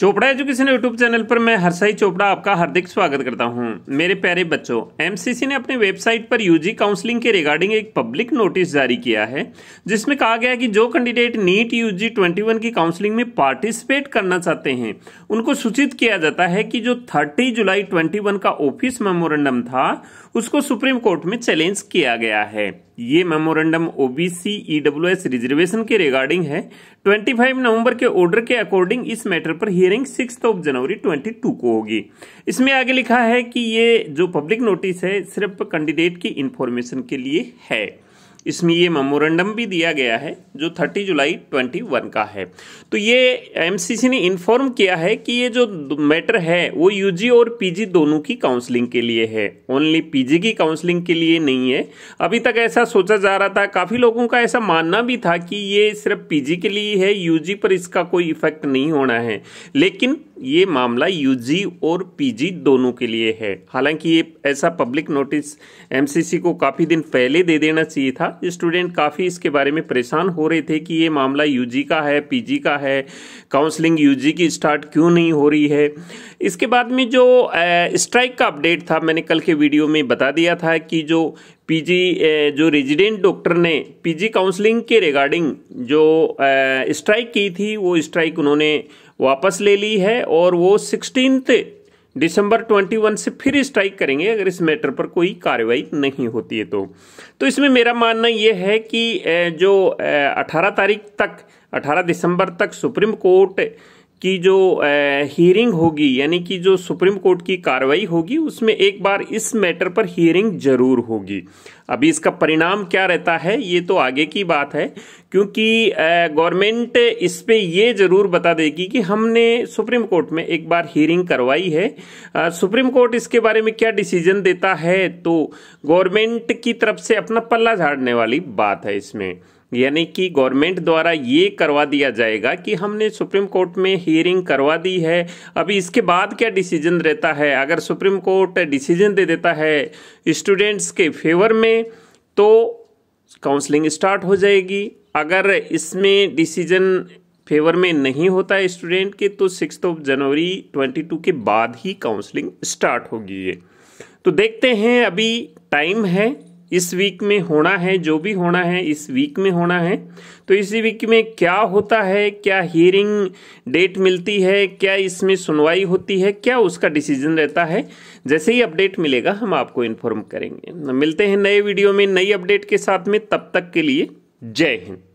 Chopra education YouTube channel पर मैं हरसाई चोपड़ा आपका हार्दिक स्वागत करता हूं। मेरे प्यारे बच्चों एमसीसी ने अपने वेबसाइट पर यूजी काउंसलिंग के रिगार्डिंग एक पब्लिक नोटिस जारी किया है जिसमें कहा गया है कि जो कैंडिडेट नीट यूजी 21 की काउंसलिंग में पार्टिसिपेट करना चाहते हैं उनको सूचित किया जाता है कि जो थर्टी जुलाई ट्वेंटी का ऑफिस मेमोरेंडम था उसको सुप्रीम कोर्ट में चैलेंज किया गया है ये मेमोरेंडम ओबीसी ईडब्ल्यूएस रिजर्वेशन के रिगार्डिंग है 25 नवंबर के ऑर्डर के अकॉर्डिंग इस मैटर पर हियरिंग सिक्स ऑफ जनवरी 22 को होगी इसमें आगे लिखा है कि ये जो पब्लिक नोटिस है सिर्फ कैंडिडेट की इंफॉर्मेशन के लिए है इसमें ये मेमोरेंडम भी दिया गया है जो 30 जुलाई 21 का है तो ये एमसीसी ने इन्फॉर्म किया है कि ये जो मैटर है वो यूजी और पीजी दोनों की काउंसलिंग के लिए है ओनली पीजी की काउंसलिंग के लिए नहीं है अभी तक ऐसा सोचा जा रहा था काफ़ी लोगों का ऐसा मानना भी था कि ये सिर्फ पीजी के लिए है यूजी पर इसका कोई इफेक्ट नहीं होना है लेकिन ये मामला यूजी और पीजी दोनों के लिए है हालांकि ये ऐसा पब्लिक नोटिस एमसीसी को काफ़ी दिन पहले दे देना चाहिए था स्टूडेंट काफ़ी इसके बारे में परेशान हो रहे थे कि ये मामला यूजी का है पीजी का है काउंसलिंग यूजी की स्टार्ट क्यों नहीं हो रही है इसके बाद में जो स्ट्राइक का अपडेट था मैंने कल के वीडियो में बता दिया था कि जो पीजी जो रेजिडेंट डॉक्टर ने पीजी काउंसलिंग के रिगार्डिंग जो स्ट्राइक की थी वो स्ट्राइक उन्होंने वापस ले ली है और वो सिक्सटीन दिसंबर 21 से फिर स्ट्राइक करेंगे अगर इस मैटर पर कोई कार्रवाई नहीं होती है तो तो इसमें मेरा मानना यह है कि जो 18 तारीख तक 18 दिसंबर तक सुप्रीम कोर्ट की जो हियरिंग होगी यानी कि जो सुप्रीम कोर्ट की कार्रवाई होगी उसमें एक बार इस मैटर पर हियरिंग जरूर होगी अभी इसका परिणाम क्या रहता है ये तो आगे की बात है क्योंकि गवर्नमेंट इस पर यह जरूर बता देगी कि हमने सुप्रीम कोर्ट में एक बार हियरिंग करवाई है सुप्रीम कोर्ट इसके बारे में क्या डिसीजन देता है तो गवर्नमेंट की तरफ से अपना पल्ला झाड़ने वाली बात है इसमें यानी कि गवर्नमेंट द्वारा ये करवा दिया जाएगा कि हमने सुप्रीम कोर्ट में हियरिंग करवा दी है अभी इसके बाद क्या डिसीजन रहता है अगर सुप्रीम कोर्ट डिसीजन दे देता है स्टूडेंट्स के फेवर में तो काउंसलिंग स्टार्ट हो जाएगी अगर इसमें डिसीजन फेवर में नहीं होता है स्टूडेंट के तो सिक्स ऑफ जनवरी ट्वेंटी टू के बाद ही काउंसलिंग स्टार्ट होगी ये तो देखते हैं अभी टाइम है इस वीक में होना है जो भी होना है इस वीक में होना है तो इसी वीक में क्या होता है क्या हियरिंग डेट मिलती है क्या इसमें सुनवाई होती है क्या उसका डिसीजन रहता है जैसे ही अपडेट मिलेगा हम आपको इन्फॉर्म करेंगे मिलते हैं नए वीडियो में नई अपडेट के साथ में तब तक के लिए जय हिंद